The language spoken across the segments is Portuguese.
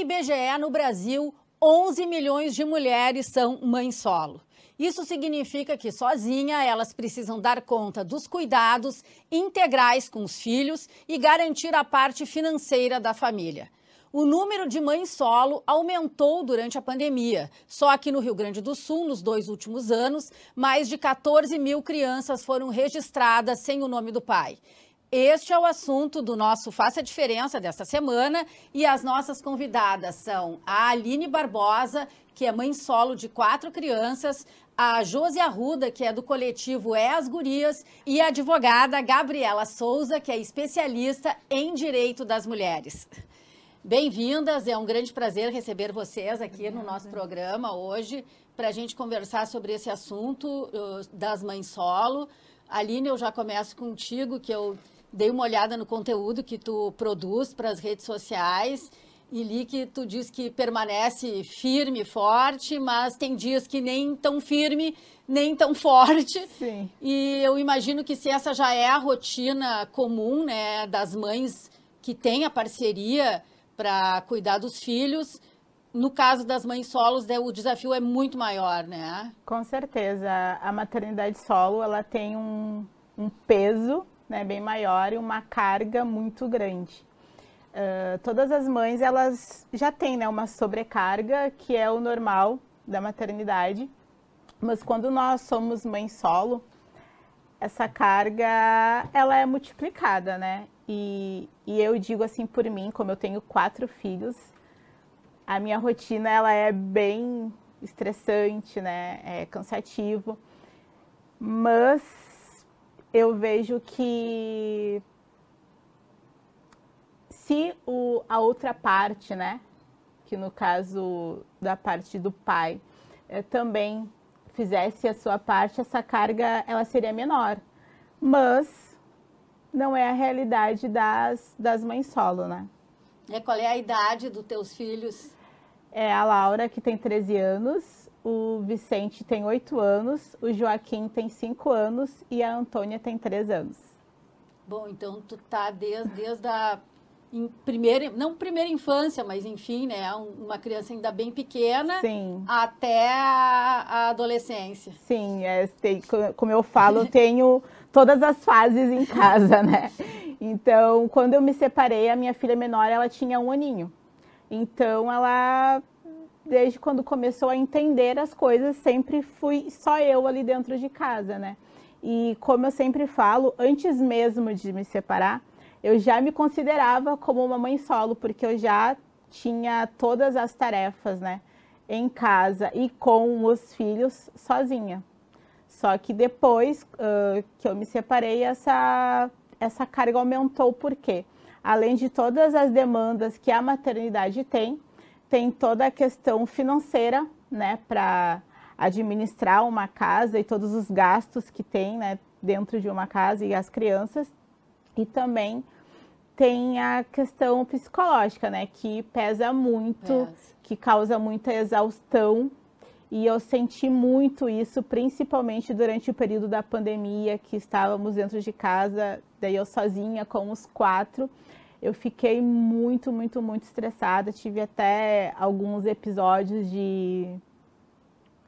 IBGE, no Brasil, 11 milhões de mulheres são mães solo. Isso significa que sozinha elas precisam dar conta dos cuidados integrais com os filhos e garantir a parte financeira da família. O número de mães solo aumentou durante a pandemia. Só aqui no Rio Grande do Sul, nos dois últimos anos, mais de 14 mil crianças foram registradas sem o nome do pai. Este é o assunto do nosso Faça a Diferença desta semana e as nossas convidadas são a Aline Barbosa, que é mãe solo de quatro crianças, a Josi Arruda, que é do coletivo É as Gurias, e a advogada Gabriela Souza, que é especialista em direito das mulheres. Bem-vindas, é um grande prazer receber vocês aqui Obrigada. no nosso programa hoje para a gente conversar sobre esse assunto uh, das mães solo. Aline, eu já começo contigo, que eu dei uma olhada no conteúdo que tu produz para as redes sociais e li que tu diz que permanece firme, forte, mas tem dias que nem tão firme, nem tão forte. Sim. E eu imagino que se essa já é a rotina comum, né, das mães que têm a parceria para cuidar dos filhos, no caso das mães solos, né, o desafio é muito maior, né? Com certeza. A maternidade solo, ela tem um, um peso né, bem maior e uma carga muito grande. Uh, todas as mães elas já têm né, uma sobrecarga que é o normal da maternidade, mas quando nós somos mãe solo, essa carga ela é multiplicada, né? E, e eu digo assim por mim, como eu tenho quatro filhos, a minha rotina ela é bem estressante, né? É cansativo, mas eu vejo que se o, a outra parte, né, que no caso da parte do pai, é, também fizesse a sua parte, essa carga ela seria menor. Mas não é a realidade das, das mães solo, né? É, qual é a idade dos teus filhos? É a Laura, que tem 13 anos, o Vicente tem oito anos, o Joaquim tem cinco anos e a Antônia tem três anos. Bom, então tu tá desde, desde a primeira, não primeira infância, mas enfim, né? Uma criança ainda bem pequena Sim. até a, a adolescência. Sim, é, tem, como eu falo, eu tenho todas as fases em casa, né? Então, quando eu me separei, a minha filha menor, ela tinha um aninho. Então, ela desde quando começou a entender as coisas, sempre fui só eu ali dentro de casa, né? E como eu sempre falo, antes mesmo de me separar, eu já me considerava como uma mãe solo, porque eu já tinha todas as tarefas, né? Em casa e com os filhos sozinha. Só que depois uh, que eu me separei, essa, essa carga aumentou, por quê? Além de todas as demandas que a maternidade tem, tem toda a questão financeira, né, para administrar uma casa e todos os gastos que tem, né, dentro de uma casa e as crianças. E também tem a questão psicológica, né, que pesa muito, yes. que causa muita exaustão. E eu senti muito isso, principalmente durante o período da pandemia, que estávamos dentro de casa, daí eu sozinha com os quatro eu fiquei muito, muito, muito estressada. Tive até alguns episódios de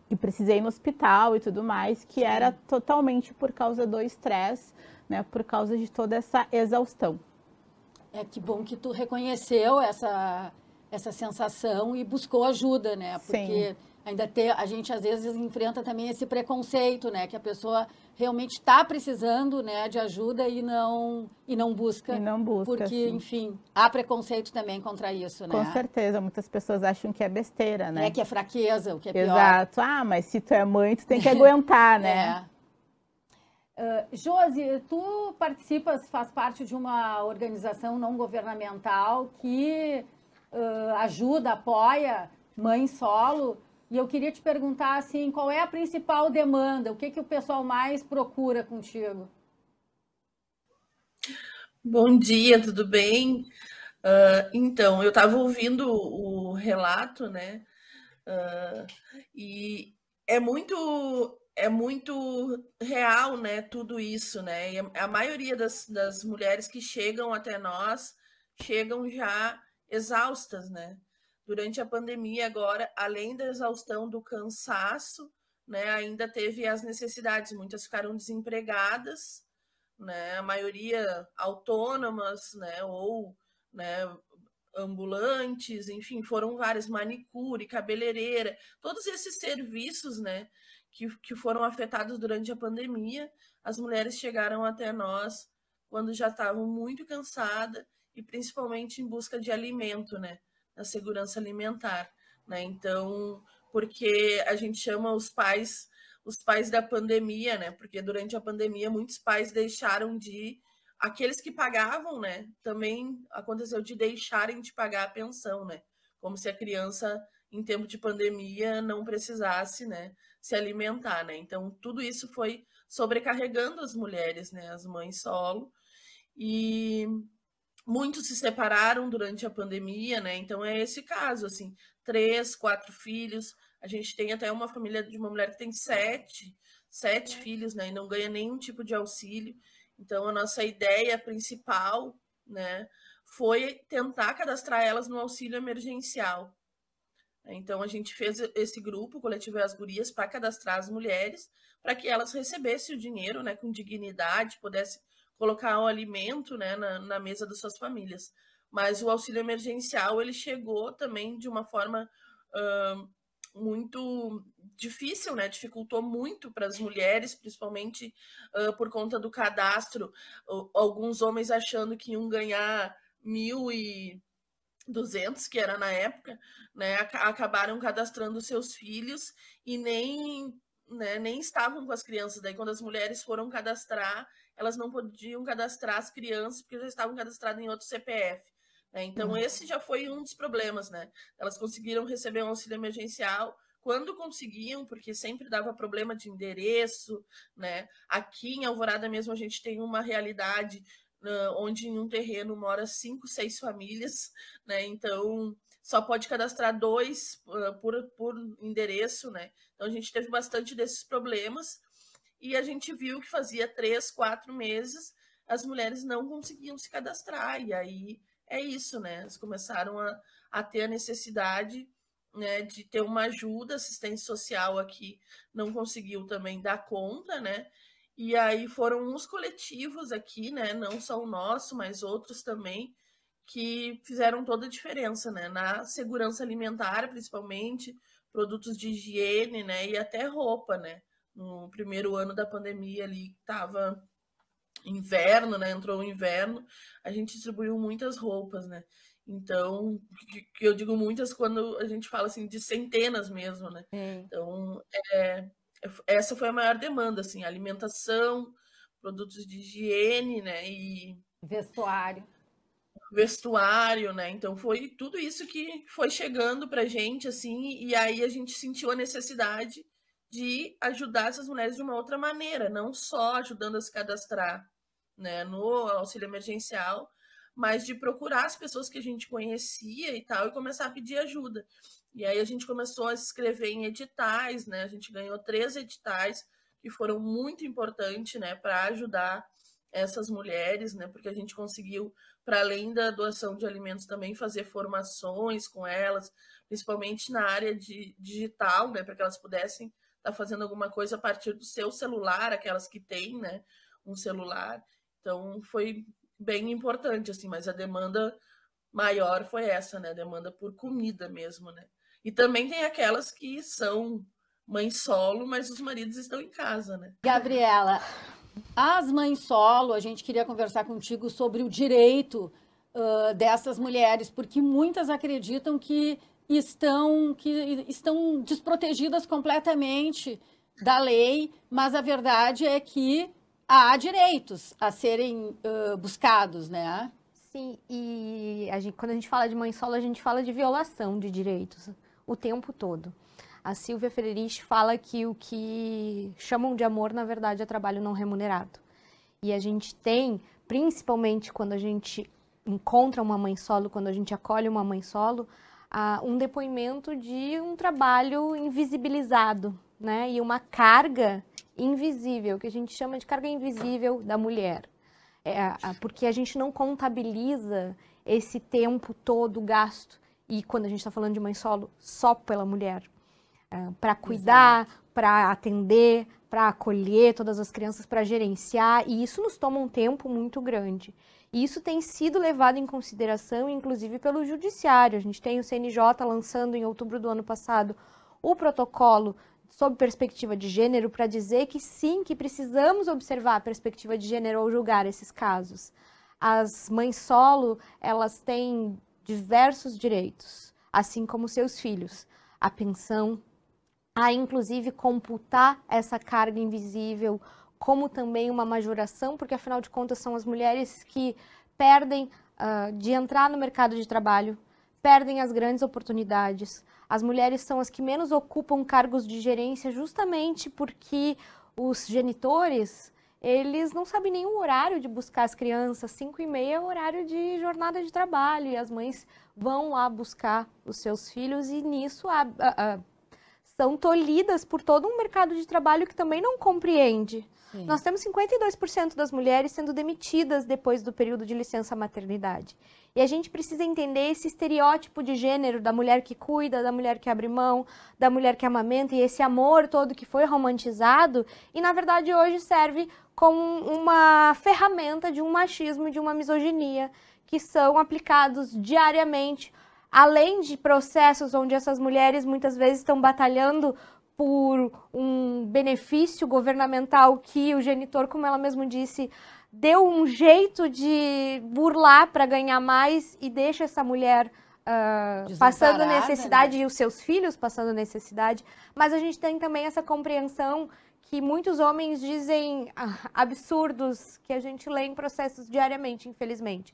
que precisei ir no hospital e tudo mais, que Sim. era totalmente por causa do estresse, né, por causa de toda essa exaustão. É que bom que tu reconheceu essa essa sensação e buscou ajuda, né? Porque Sim ainda ter, a gente às vezes enfrenta também esse preconceito, né, que a pessoa realmente está precisando, né, de ajuda e não e não busca, e não busca, porque sim. enfim há preconceito também contra isso, né? Com certeza, muitas pessoas acham que é besteira, né? É que é fraqueza, o que é pior. Exato. Ah, mas se tu é mãe, tu tem que aguentar, né? É. Uh, Josi, tu participas, faz parte de uma organização não governamental que uh, ajuda, apoia mãe solo e eu queria te perguntar assim, qual é a principal demanda? O que que o pessoal mais procura contigo? Bom dia, tudo bem? Uh, então, eu estava ouvindo o relato, né? Uh, e é muito é muito real, né? Tudo isso, né? E a maioria das, das mulheres que chegam até nós chegam já exaustas, né? durante a pandemia agora, além da exaustão do cansaço, né, ainda teve as necessidades, muitas ficaram desempregadas, né, a maioria autônomas, né, ou né, ambulantes, enfim, foram várias, manicure, cabeleireira, todos esses serviços, né, que, que foram afetados durante a pandemia, as mulheres chegaram até nós quando já estavam muito cansadas e principalmente em busca de alimento, né, a segurança alimentar, né? Então, porque a gente chama os pais os pais da pandemia, né? Porque durante a pandemia muitos pais deixaram de aqueles que pagavam, né? Também aconteceu de deixarem de pagar a pensão, né? Como se a criança em tempo de pandemia não precisasse, né, se alimentar, né? Então tudo isso foi sobrecarregando as mulheres, né, as mães solo. E muitos se separaram durante a pandemia, né? Então é esse caso, assim, três, quatro filhos. A gente tem até uma família de uma mulher que tem sete, sete é. filhos, né? E não ganha nenhum tipo de auxílio. Então a nossa ideia principal, né, foi tentar cadastrar elas no auxílio emergencial. Então a gente fez esse grupo, coletivo as gurias, para cadastrar as mulheres, para que elas recebessem o dinheiro, né, com dignidade, pudesse colocar o alimento né, na, na mesa das suas famílias. Mas o auxílio emergencial ele chegou também de uma forma uh, muito difícil, né? Dificultou muito para as mulheres, principalmente uh, por conta do cadastro. Uh, alguns homens achando que iam ganhar mil e duzentos que era na época, né, acabaram cadastrando seus filhos e nem né, nem estavam com as crianças. Daí, quando as mulheres foram cadastrar, elas não podiam cadastrar as crianças porque já estavam cadastradas em outro CPF. Né? Então, uhum. esse já foi um dos problemas, né? Elas conseguiram receber um auxílio emergencial quando conseguiam, porque sempre dava problema de endereço, né? Aqui em Alvorada mesmo a gente tem uma realidade uh, onde em um terreno mora cinco, seis famílias, né? Então só pode cadastrar dois ah, por, por endereço, né? Então a gente teve bastante desses problemas e a gente viu que fazia três, quatro meses as mulheres não conseguiam se cadastrar, e aí é isso, né? Elas começaram a, a ter a necessidade né, de ter uma ajuda, assistência social aqui não conseguiu também dar conta, né? E aí foram uns coletivos aqui, né? Não só o nosso, mas outros também, que fizeram toda a diferença, né? Na segurança alimentar, principalmente, produtos de higiene, né? E até roupa, né? No primeiro ano da pandemia ali, estava inverno, né? Entrou o inverno, a gente distribuiu muitas roupas, né? Então, que eu digo muitas quando a gente fala assim de centenas mesmo, né? Hum. Então, é, essa foi a maior demanda, assim, alimentação, produtos de higiene, né? E vestuário vestuário, né? Então foi tudo isso que foi chegando pra gente, assim, e aí a gente sentiu a necessidade de ajudar essas mulheres de uma outra maneira, não só ajudando a se cadastrar né, no auxílio emergencial, mas de procurar as pessoas que a gente conhecia e tal e começar a pedir ajuda. E aí a gente começou a se em editais, né? A gente ganhou três editais que foram muito importantes, né, para ajudar essas mulheres, né? Porque a gente conseguiu, para além da doação de alimentos, também fazer formações com elas, principalmente na área de digital, né? Para que elas pudessem estar tá fazendo alguma coisa a partir do seu celular, aquelas que têm, né? Um celular. Então foi bem importante, assim, mas a demanda maior foi essa, né? A demanda por comida mesmo, né? E também tem aquelas que são mãe solo, mas os maridos estão em casa, né? Gabriela, as mães solo, a gente queria conversar contigo sobre o direito uh, dessas mulheres, porque muitas acreditam que estão, que estão desprotegidas completamente da lei, mas a verdade é que há direitos a serem uh, buscados, né? Sim, e a gente, quando a gente fala de mãe solo, a gente fala de violação de direitos o tempo todo. A Silvia Frerich fala que o que chamam de amor, na verdade, é trabalho não remunerado. E a gente tem, principalmente quando a gente encontra uma mãe solo, quando a gente acolhe uma mãe solo, uh, um depoimento de um trabalho invisibilizado, né? E uma carga invisível, que a gente chama de carga invisível da mulher. É, porque a gente não contabiliza esse tempo todo gasto. E quando a gente está falando de mãe solo, só pela mulher para cuidar, para atender, para acolher todas as crianças, para gerenciar, e isso nos toma um tempo muito grande. E isso tem sido levado em consideração, inclusive, pelo judiciário. A gente tem o CNJ lançando em outubro do ano passado o protocolo sob perspectiva de gênero para dizer que sim, que precisamos observar a perspectiva de gênero ao julgar esses casos. As mães solo, elas têm diversos direitos, assim como seus filhos. A pensão, a inclusive computar essa carga invisível, como também uma majoração, porque afinal de contas são as mulheres que perdem uh, de entrar no mercado de trabalho, perdem as grandes oportunidades. As mulheres são as que menos ocupam cargos de gerência justamente porque os genitores eles não sabem nenhum horário de buscar as crianças, 5 e meia é horário de jornada de trabalho, e as mães vão lá buscar os seus filhos, e nisso a, a, a estão tolhidas por todo um mercado de trabalho que também não compreende. Sim. Nós temos 52% das mulheres sendo demitidas depois do período de licença maternidade. E a gente precisa entender esse estereótipo de gênero da mulher que cuida, da mulher que abre mão, da mulher que amamenta e esse amor todo que foi romantizado e na verdade hoje serve como uma ferramenta de um machismo, de uma misoginia que são aplicados diariamente além de processos onde essas mulheres muitas vezes estão batalhando por um benefício governamental que o genitor, como ela mesma disse, deu um jeito de burlar para ganhar mais e deixa essa mulher uh, passando né? necessidade né? e os seus filhos passando necessidade. Mas a gente tem também essa compreensão que muitos homens dizem ah, absurdos que a gente lê em processos diariamente, infelizmente.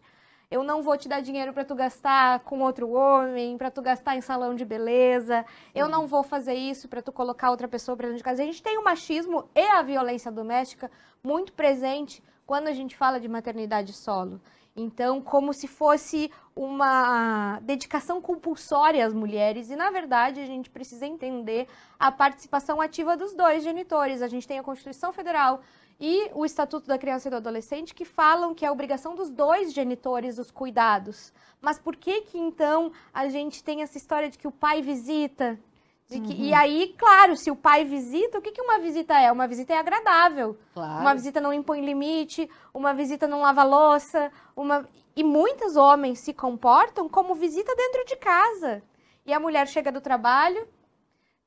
Eu não vou te dar dinheiro para tu gastar com outro homem, para tu gastar em salão de beleza. Eu não vou fazer isso para tu colocar outra pessoa para dentro de casa. A gente tem o machismo e a violência doméstica muito presente quando a gente fala de maternidade solo. Então, como se fosse uma dedicação compulsória às mulheres, e na verdade a gente precisa entender a participação ativa dos dois genitores. A gente tem a Constituição Federal e o Estatuto da Criança e do Adolescente, que falam que é a obrigação dos dois genitores os cuidados. Mas por que que então a gente tem essa história de que o pai visita? Que, uhum. E aí, claro, se o pai visita, o que, que uma visita é? Uma visita é agradável. Claro. Uma visita não impõe limite, uma visita não lava louça. Uma... E muitos homens se comportam como visita dentro de casa. E a mulher chega do trabalho,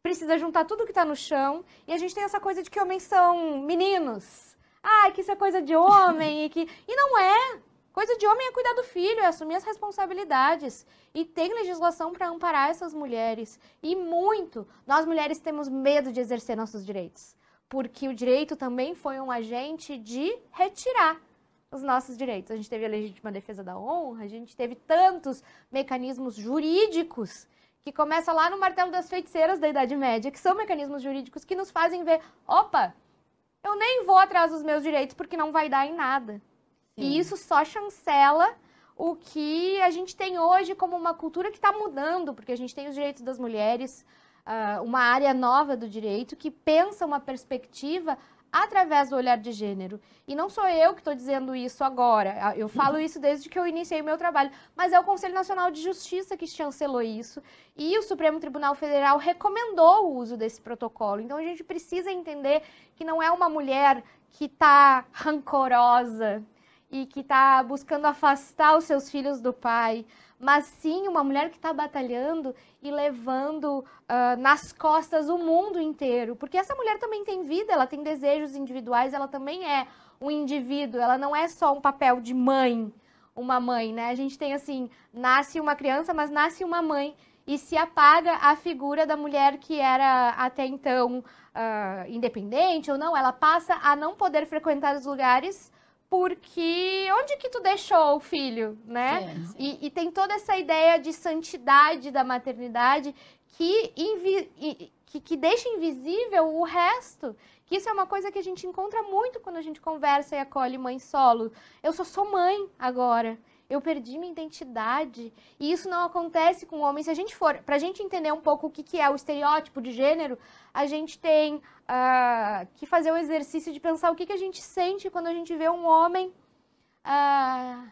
precisa juntar tudo que está no chão e a gente tem essa coisa de que homens são meninos. Ah, que isso é coisa de homem e que e não é. Coisa de homem é cuidar do filho, é assumir as responsabilidades. E tem legislação para amparar essas mulheres. E muito. Nós mulheres temos medo de exercer nossos direitos, porque o direito também foi um agente de retirar os nossos direitos. A gente teve a legítima defesa da honra, a gente teve tantos mecanismos jurídicos que começa lá no martelo das feiticeiras da Idade Média, que são mecanismos jurídicos que nos fazem ver, opa, eu nem vou atrás dos meus direitos porque não vai dar em nada. Sim. E isso só chancela o que a gente tem hoje como uma cultura que está mudando, porque a gente tem os direitos das mulheres, ah, uma área nova do direito que pensa uma perspectiva através do olhar de gênero. E não sou eu que estou dizendo isso agora, ah, eu falo isso desde que eu iniciei meu trabalho, mas é o Conselho Nacional de Justiça que chancelou isso e o Supremo Tribunal Federal recomendou o uso desse protocolo. Então a gente precisa entender que não é uma mulher que está rancorosa, e que está buscando afastar os seus filhos do pai, mas sim uma mulher que está batalhando e levando uh, nas costas o mundo inteiro, porque essa mulher também tem vida, ela tem desejos individuais, ela também é um indivíduo, ela não é só um papel de mãe, uma mãe, né? A gente tem assim, nasce uma criança, mas nasce uma mãe e se apaga a figura da mulher que era até então uh, independente ou não, ela passa a não poder frequentar os lugares porque onde que tu deixou o filho, né? É, sim, sim. E, e, tem toda essa ideia de santidade da maternidade que, invi que, que deixa invisível o resto. Que isso é uma coisa que a gente encontra muito quando a gente conversa e acolhe mãe solo. Eu só sou mãe agora eu perdi minha identidade. E isso não acontece com o homem. Se a gente for, para a gente entender um pouco o que, que é o estereótipo de gênero, a gente tem uh, que fazer o um exercício de pensar o que, que a gente sente quando a gente vê um homem uh,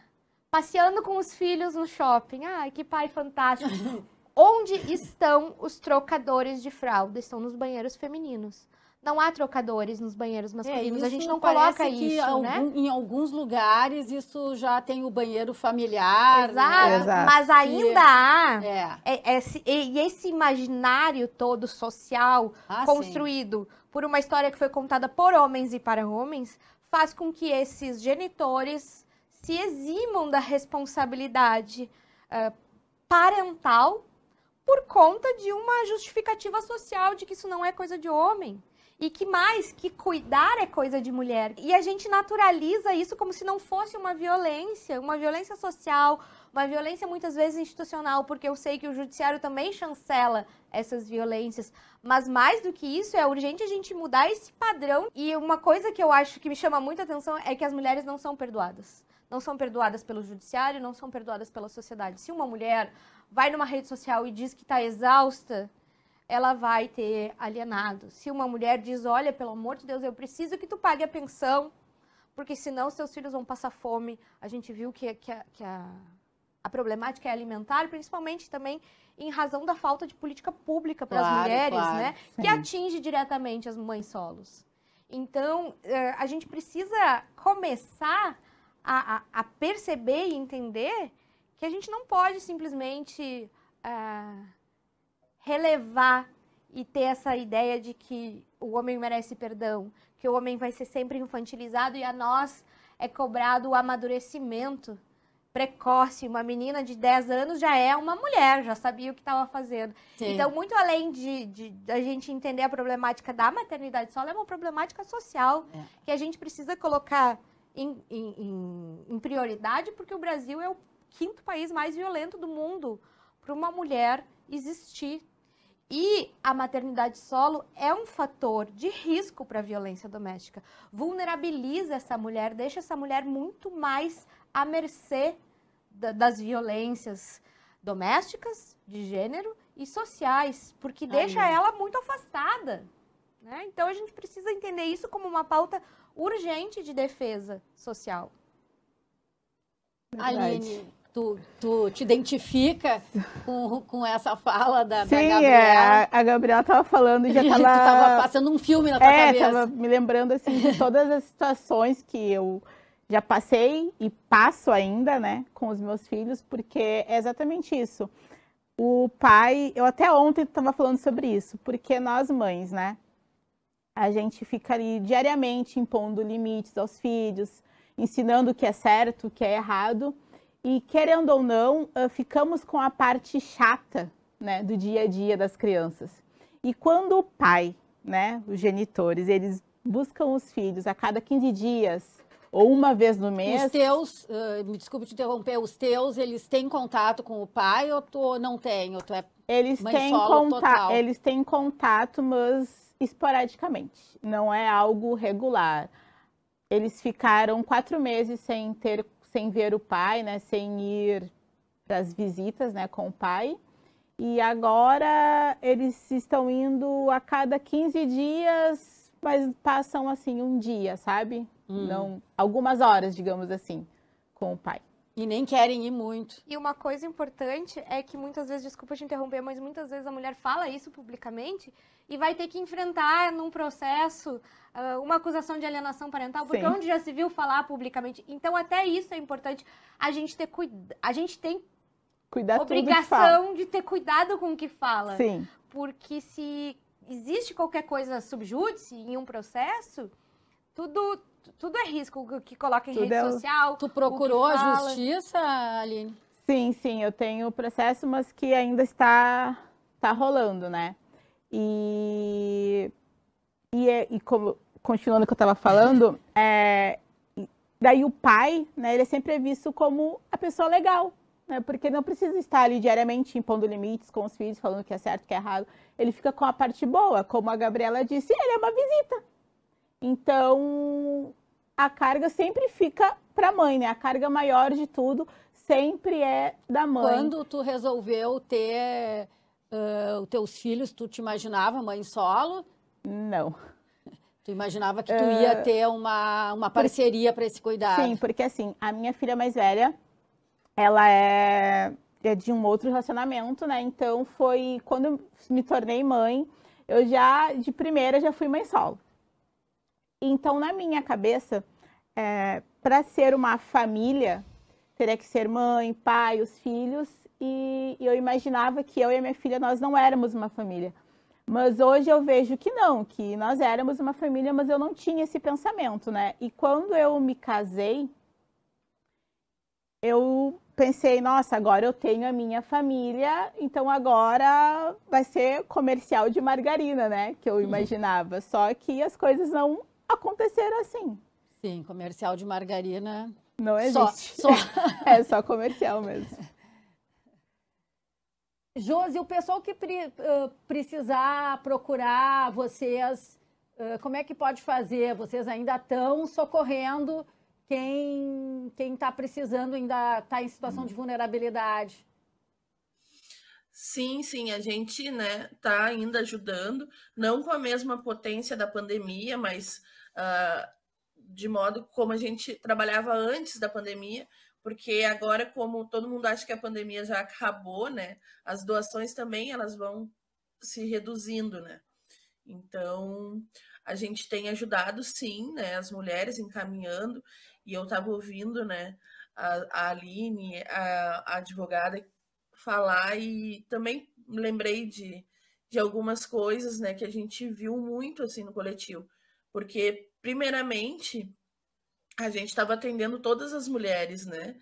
passeando com os filhos no shopping. Ah, que pai fantástico. Onde estão os trocadores de fralda? Estão nos banheiros femininos não há trocadores nos banheiros é, masculinos. É, a gente não coloca isso, algum, né? Em alguns lugares isso já tem o banheiro familiar. Exato. Né? Exato. Mas ainda e, há é. esse, esse, imaginário todo social ah, construído sim. por uma história que foi contada por homens e para homens faz com que esses genitores se eximam da responsabilidade uh, parental por conta de uma justificativa social de que isso não é coisa de homem. E que mais? Que cuidar é coisa de mulher. E a gente naturaliza isso como se não fosse uma violência, uma violência social, uma violência muitas vezes institucional, porque eu sei que o judiciário também chancela essas violências. Mas mais do que isso, é urgente a gente mudar esse padrão. E uma coisa que eu acho que me chama muita atenção é que as mulheres não são perdoadas. Não são perdoadas pelo judiciário, não são perdoadas pela sociedade. Se uma mulher vai numa rede social e diz que está exausta ela vai ter alienado. Se uma mulher diz, olha, pelo amor de Deus, eu preciso que tu pague a pensão, porque senão seus filhos vão passar fome. A gente viu que, que, a, que a, a, problemática é alimentar, principalmente também em razão da falta de política pública para as claro, mulheres, né? claro, né? Sim. Que atinge diretamente as mães solos. Então, eh, a gente precisa começar a, a, a perceber e entender que a gente não pode simplesmente uh, relevar e ter essa ideia de que o homem merece perdão, que o homem vai ser sempre infantilizado e a nós é cobrado o amadurecimento precoce. Uma menina de 10 anos já é uma mulher, já sabia o que estava fazendo. Sim. Então, muito além de, de, de, a gente entender a problemática da maternidade solo, é uma problemática social é. que a gente precisa colocar em, em, em prioridade, porque o Brasil é o quinto país mais violento do mundo para uma mulher existir. E a maternidade solo é um fator de risco para a violência doméstica. Vulnerabiliza essa mulher, deixa essa mulher muito mais à mercê das violências domésticas, de gênero e sociais, porque deixa ela muito afastada. Né? Então a gente precisa entender isso como uma pauta urgente de defesa social. Verdade. Aline, tu, tu te identifica com, com essa fala da, Sim, da é. Gabriela. É, a Gabriela estava falando e já estava... passando um filme na tua é, cabeça. Tava me lembrando assim, de todas as situações que eu já passei e passo ainda, né, com os meus filhos, porque é exatamente isso. O pai, eu até ontem estava falando sobre isso, porque nós mães, né, a gente fica ali diariamente impondo limites aos filhos, ensinando o que é certo, o que é errado, e querendo ou não, ficamos com a parte chata né, do dia a dia das crianças. E quando o pai, né, os genitores, eles buscam os filhos a cada 15 dias ou uma vez no mês. Os teus, uh, me desculpe te interromper, os teus, eles têm contato com o pai ou tu não tem? Ou tu é eles têm contato, eles têm contato, mas esporadicamente. Não é algo regular. Eles ficaram quatro meses sem ter sem ver o pai, né, sem ir para as visitas, né, com o pai. E agora eles estão indo a cada 15 dias, mas passam assim um dia, sabe? Hum. Não, algumas horas, digamos assim, com o pai. E nem querem ir muito. E uma coisa importante é que muitas vezes, desculpa te interromper, mas muitas vezes a mulher fala isso publicamente e vai ter que enfrentar num processo ah, uma acusação de alienação parental, porque Sim. onde já se viu falar publicamente. Então, até isso é importante. A gente ter cuidado. A gente tem Cuidar obrigação de ter cuidado com o que fala. Sim. Porque se existe qualquer coisa subjúdice em um processo, tudo tudo é risco que coloca em tudo rede é o... social. Tu procurou a justiça, Aline? Sim, sim, eu tenho o processo, mas que ainda está, está rolando, né? E, e, é, e como, continuando o que eu estava falando, é, daí o pai, né, ele é sempre visto como a pessoa legal, né? Porque não precisa estar ali diariamente impondo limites com os filhos, falando que é certo, que é errado. Ele fica com a parte boa, como a Gabriela disse, ele é uma visita, então, a carga sempre fica para a mãe, né? A carga maior de tudo sempre é da mãe. Quando tu resolveu ter uh, os teus filhos, tu te imaginava mãe solo? Não. Tu imaginava que tu uh, ia ter uma, uma parceria para esse cuidado? Sim, porque assim, a minha filha mais velha, ela é, é de um outro relacionamento, né? Então foi quando eu me tornei mãe, eu já de primeira já fui mãe solo. Então, na minha cabeça, é, para ser uma família, teria que ser mãe, pai, os filhos, e, e eu imaginava que eu e a minha filha, nós não éramos uma família. Mas hoje eu vejo que não, que nós éramos uma família, mas eu não tinha esse pensamento, né? E quando eu me casei, eu pensei, nossa, agora eu tenho a minha família, então agora vai ser comercial de margarina, né? Que eu uhum. imaginava. Só que as coisas não acontecer assim. Sim, comercial de margarina. Não existe. Só, só. é só comercial mesmo. Josi, o pessoal que pre, uh, precisar procurar vocês, uh, como é que pode fazer? Vocês ainda estão socorrendo quem quem está precisando, ainda está em situação de uhum. vulnerabilidade? Sim, sim, a gente né, tá ainda ajudando, não com a mesma potência da pandemia, mas uh, de modo como a gente trabalhava antes da pandemia, porque agora, como todo mundo acha que a pandemia já acabou, né, as doações também elas vão se reduzindo, né? Então, a gente tem ajudado sim, né, as mulheres encaminhando, e eu estava ouvindo, né, a, a Aline, a, a advogada falar e também lembrei de, de algumas coisas, né, que a gente viu muito assim no coletivo, porque primeiramente a gente estava atendendo todas as mulheres, né?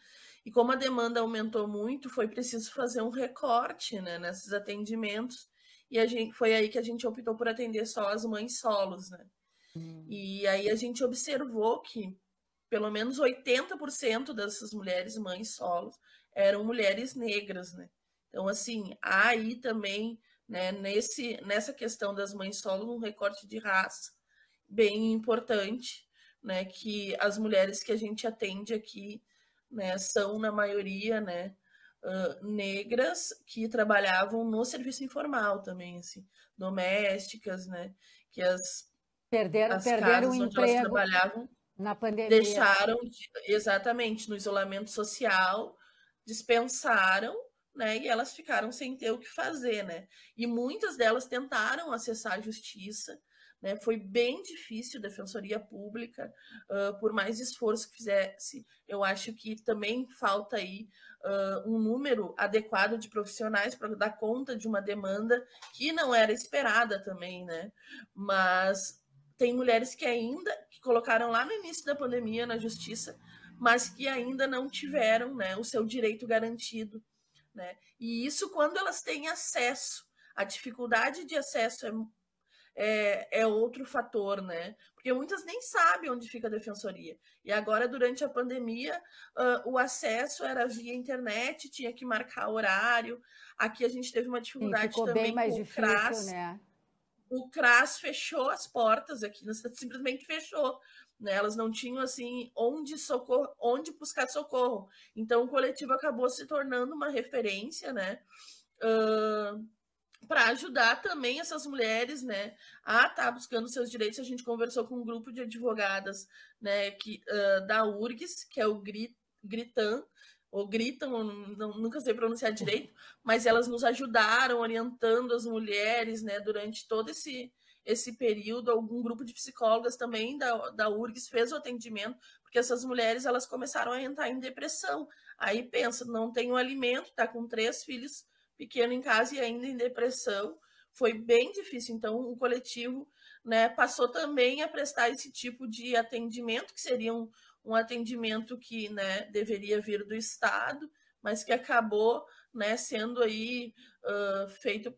E como a demanda aumentou muito, foi preciso fazer um recorte, né, nesses atendimentos. E a gente foi aí que a gente optou por atender só as mães solos, né? Hum. E aí a gente observou que pelo menos 80% dessas mulheres mães solos, eram mulheres negras, né? Então, assim, há aí também, né, nesse, nessa questão das mães solo, um recorte de raça bem importante, né? Que as mulheres que a gente atende aqui, né, são, na maioria, né, uh, negras que trabalhavam no serviço informal também, assim, domésticas, né? Que as perderam, as perderam o emprego na pandemia. Deixaram de, exatamente no isolamento social dispensaram, né? E elas ficaram sem ter o que fazer, né? E muitas delas tentaram acessar a justiça, né, foi bem difícil defensoria pública, uh, por mais esforço que fizesse, eu acho que também falta aí uh, um número adequado de profissionais para dar conta de uma demanda que não era esperada também, né? Mas tem mulheres que ainda que colocaram lá no início da pandemia na justiça mas que ainda não tiveram né, o seu direito garantido. Né? E isso quando elas têm acesso. A dificuldade de acesso é, é, é, outro fator, né? Porque muitas nem sabem onde fica a defensoria. E agora, durante a pandemia, uh, o acesso era via internet, tinha que marcar horário. Aqui a gente teve uma dificuldade Sim, também bem mais com difícil, o CRAS. Né? O CRAS fechou as portas aqui, simplesmente fechou né? Elas não tinham assim onde socorro, onde buscar socorro. Então o coletivo acabou se tornando uma referência, né? Uh, para ajudar também essas mulheres, né, a tá buscando seus direitos. A gente conversou com um grupo de advogadas, né, que uh, da URGS, que é o grit Gritan, ou gritam, ou não, nunca sei pronunciar direito, mas elas nos ajudaram orientando as mulheres, né, durante todo esse esse período, algum grupo de psicólogas também da, da URGS fez o atendimento, porque essas mulheres elas começaram a entrar em depressão. Aí pensa, não tem um alimento, está com três filhos pequenos em casa e ainda em depressão. Foi bem difícil. Então, o coletivo né, passou também a prestar esse tipo de atendimento, que seria um, um atendimento que né, deveria vir do Estado, mas que acabou né, sendo aí uh, feito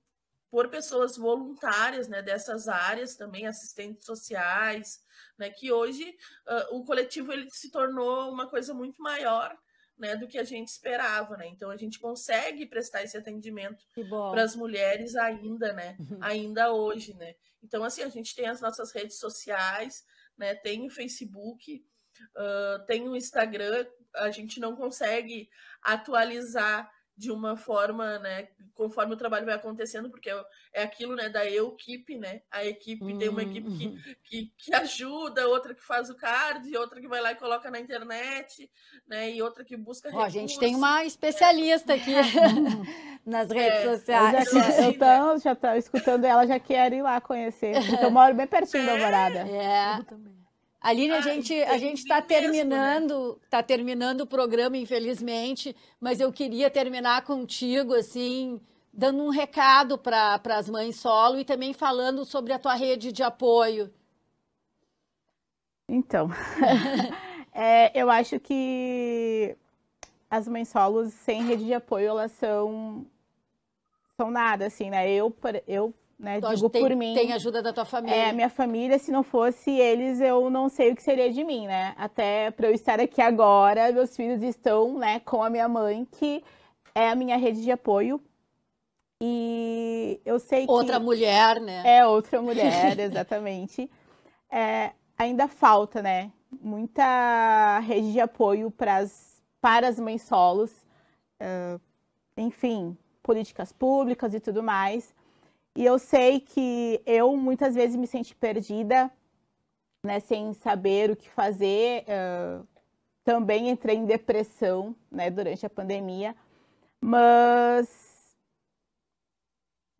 por pessoas voluntárias né, dessas áreas também, assistentes sociais, né, que hoje uh, o coletivo ele se tornou uma coisa muito maior né, do que a gente esperava, né? Então a gente consegue prestar esse atendimento para as mulheres ainda, né? Uhum. Ainda hoje, né? Então assim a gente tem as nossas redes sociais, né? Tem o Facebook, uh, tem o Instagram. A gente não consegue atualizar de uma forma, né, conforme o trabalho vai acontecendo, porque é, é aquilo, né, da equipe, né, a equipe, tem uma hum, equipe que, uhum. que, que, ajuda, outra que faz o card, outra que vai lá e coloca na internet, né, e outra que busca Ó, a gente tem uma especialista aqui é. nas é, redes é, sociais. Eu, já, estou então, tá escutando ela, já quero ir lá conhecer, porque eu moro bem pertinho é. da Alvorada. É. Eu também. Aline, a ah, gente a gente está né? terminando né? tá terminando o programa infelizmente, mas eu queria terminar contigo assim dando um recado para as mães solo e também falando sobre a tua rede de apoio. Então, é, eu acho que as mães solos sem rede de apoio elas são são nada assim, né? Eu eu né? Tu Digo tem, por mim. Tem ajuda da tua é, família. É, minha família, se não fosse eles, eu não sei o que seria de mim, né? Até para eu estar aqui agora, meus filhos estão, né, com a minha mãe, que é a minha rede de apoio. E eu sei outra que. Outra mulher, né? É, outra mulher, exatamente. é, ainda falta, né? Muita rede de apoio pras, para as mães solos. Uh, enfim, políticas públicas e tudo mais. E eu sei que eu muitas vezes me senti perdida, né, sem saber o que fazer. Uh, também entrei em depressão, né, durante a pandemia. Mas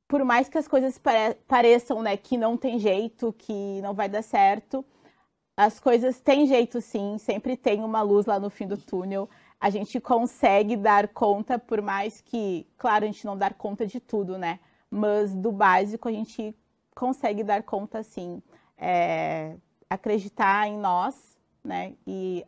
por mais que as coisas pare pareçam, né, que não tem jeito, que não vai dar certo, as coisas têm jeito sim, sempre tem uma luz lá no fim do túnel. A gente consegue dar conta, por mais que, claro, a gente não dar conta de tudo, né? mas do básico a gente consegue dar conta, assim, é, acreditar em nós, né? E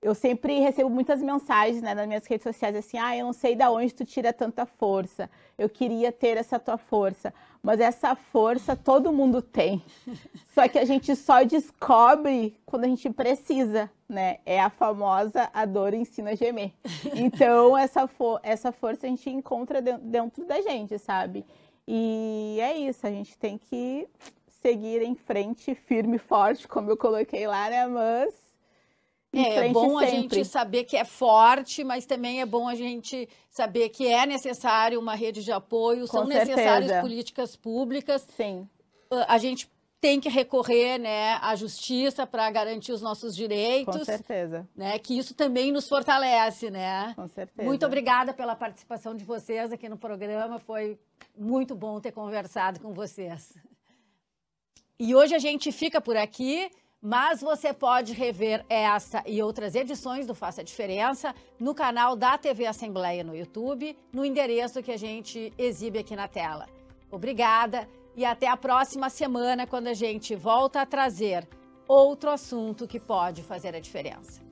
eu sempre recebo muitas mensagens né, nas minhas redes sociais assim, ah, eu não sei da onde tu tira tanta força, eu queria ter essa tua força, mas essa força todo mundo tem, só que a gente só descobre quando a gente precisa, né? É a famosa a dor ensina a gemer. Então essa, fo essa força a gente encontra dentro da gente, sabe? E é isso, a gente tem que seguir em frente, firme e forte, como eu coloquei lá, né? Mas. É, é bom sempre. a gente saber que é forte, mas também é bom a gente saber que é necessário uma rede de apoio, Com são certeza. necessárias políticas públicas. Sim. A gente tem que recorrer né, à justiça para garantir os nossos direitos. Com certeza. Né, que isso também nos fortalece, né? Com certeza. Muito obrigada pela participação de vocês aqui no programa. Foi muito bom ter conversado com vocês. E hoje a gente fica por aqui. Mas você pode rever essa e outras edições do Faça a Diferença no canal da TV Assembleia no YouTube, no endereço que a gente exibe aqui na tela. Obrigada! E até a próxima semana, quando a gente volta a trazer outro assunto que pode fazer a diferença.